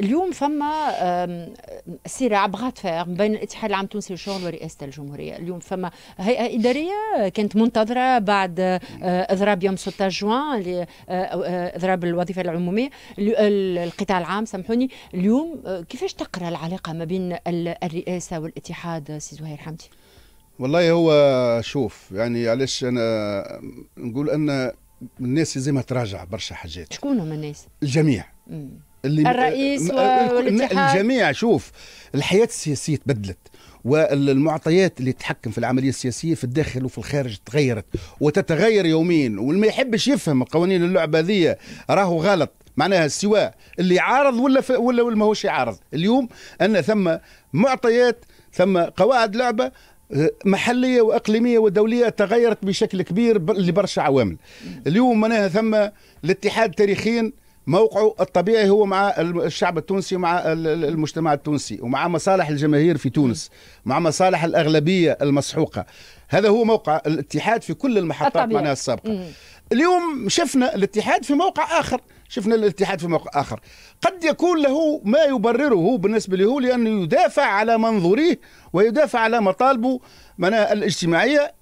اليوم فما صراع بغات فيغ بين الاتحاد العام التونسي للشغل ورئاسه الجمهوريه، اليوم فما هيئه اداريه كانت منتظره بعد آه، اضراب يوم 16 جوان آه، آه، اضراب الوظيفه العموميه، القطاع العام سامحوني، اليوم كيفاش تقرا العلاقه ما بين الرئاسه والاتحاد سي زهير حمدي؟ والله هو شوف يعني علاش انا نقول ان الناس لازمها تراجع برشا حاجات. شكون هما الناس؟ الجميع. مم. اللي الرئيس والاتحاد الجميع شوف الحياه السياسيه تبدلت والمعطيات اللي تحكم في العمليه السياسيه في الداخل وفي الخارج تغيرت وتتغير يوميا واللي ما يحبش يفهم قوانين اللعبه هذه راهو غلط معناها سواء اللي عارض ولا ف... ولا ما هوش عارض اليوم ان ثم معطيات ثم قواعد لعبه آه، محليه واقليميه ودوليه تغيرت بشكل كبير لبرشا عوامل اليوم معناها ثم الاتحاد تاريخيا موقعه الطبيعي هو مع الشعب التونسي ومع المجتمع التونسي ومع مصالح الجماهير في تونس مع مصالح الأغلبية المسحوقة هذا هو موقع الاتحاد في كل المحطات معناها السابقة اليوم شفنا الاتحاد في موقع آخر شفنا الاتحاد في موقع آخر قد يكون له ما يبرره بالنسبة له لأنه يدافع على منظوريه ويدافع على مطالبه الاجتماعية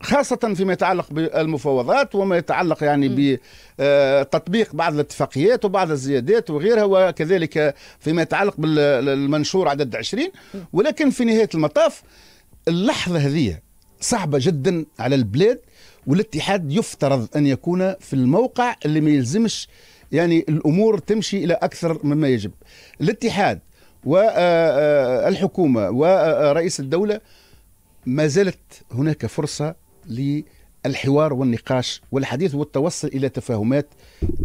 خاصة فيما يتعلق بالمفاوضات وما يتعلق يعني بتطبيق بعض الاتفاقيات وبعض الزيادات وغيرها وكذلك فيما يتعلق بالمنشور عدد 20 ولكن في نهاية المطاف اللحظة هذه صعبة جدا على البلاد والاتحاد يفترض أن يكون في الموقع اللي ما يلزمش يعني الأمور تمشي إلى أكثر مما يجب الاتحاد والحكومة آه، آه، ورئيس آه، الدولة ما زالت هناك فرصة للحوار والنقاش والحديث والتوصل الى تفاهمات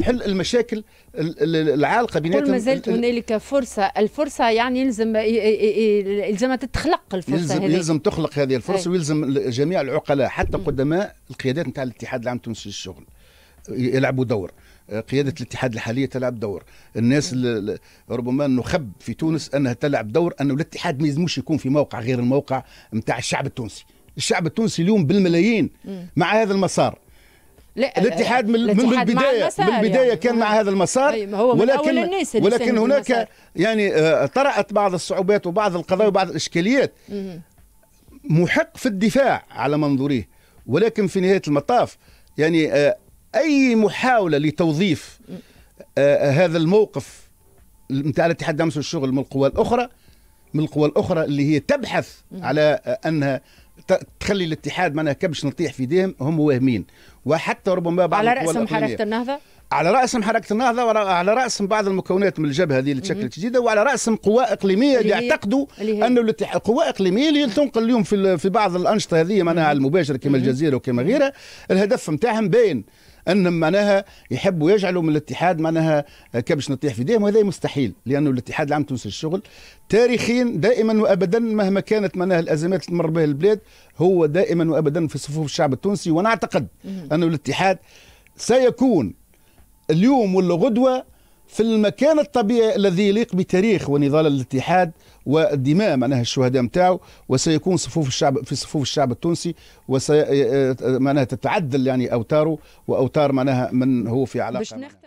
حل المشاكل العالقه بيناتهم كل ما زالت هنالك فرصه الفرصه يعني يلزم يلزم تتخلق الفرصه يلزم, يلزم تخلق هذه الفرصه هي. ويلزم جميع العقلاء حتى قدماء القيادات نتاع الاتحاد العام التونسي للشغل يلعبوا دور آه، قياده الاتحاد الحاليه تلعب دور الناس ربما نخب في تونس انها تلعب دور انه الاتحاد ما يلزموش يكون في موقع غير الموقع نتاع الشعب التونسي الشعب التونسي اليوم بالملايين مع هذا المسار لا الاتحاد من, الاتحاد من البدايه من البدايه يعني. كان مع آه. هذا المسار أيوة هو من ولكن أول الناس اللي ولكن هناك يعني آه، طرات بعض الصعوبات وبعض القضايا وبعض الاشكاليات محق في الدفاع على منظوريه ولكن في نهايه المطاف يعني آه، اي محاوله لتوظيف هذا الموقف نتاع الاتحاد الشغل من القوى الاخرى من القوى الاخرى اللي هي تبحث على انها تخلي الاتحاد معناها كبش نطيح في ايديهم هم واهمين وحتى ربما بعض على راسهم حركه النهضه على راسهم حركه النهضه وعلى راسهم بعض المكونات من الجبهه هذه اللي تشكلت جديده وعلى راسهم قوى اقليميه اللي يعتقدوا انه الاتحاد قوى اقليميه اللي تنقل اليوم في في بعض الانشطه هذه معناها المباشره كما الجزيره وكما غيرها الهدف نتاعهم باين انهم معناها يحبوا يجعلوا من الاتحاد معناها كبش نطيح في ديهم وهذا مستحيل لانه الاتحاد العام التونسي للشغل تاريخيا دائما وابدا مهما كانت معناها الازمات اللي تمر بها البلاد هو دائما وابدا في صفوف الشعب التونسي وانا اعتقد انه الاتحاد سيكون اليوم ولا غدوة في المكان الطبيعي الذي يليق بتاريخ ونضال الاتحاد والدماء معناها الشهداء نتاعو وسيكون صفوف الشعب في صفوف الشعب التونسي وسي آه، آه، معناها تتعدل يعني اوتاره واوتار معناها من هو في علاقه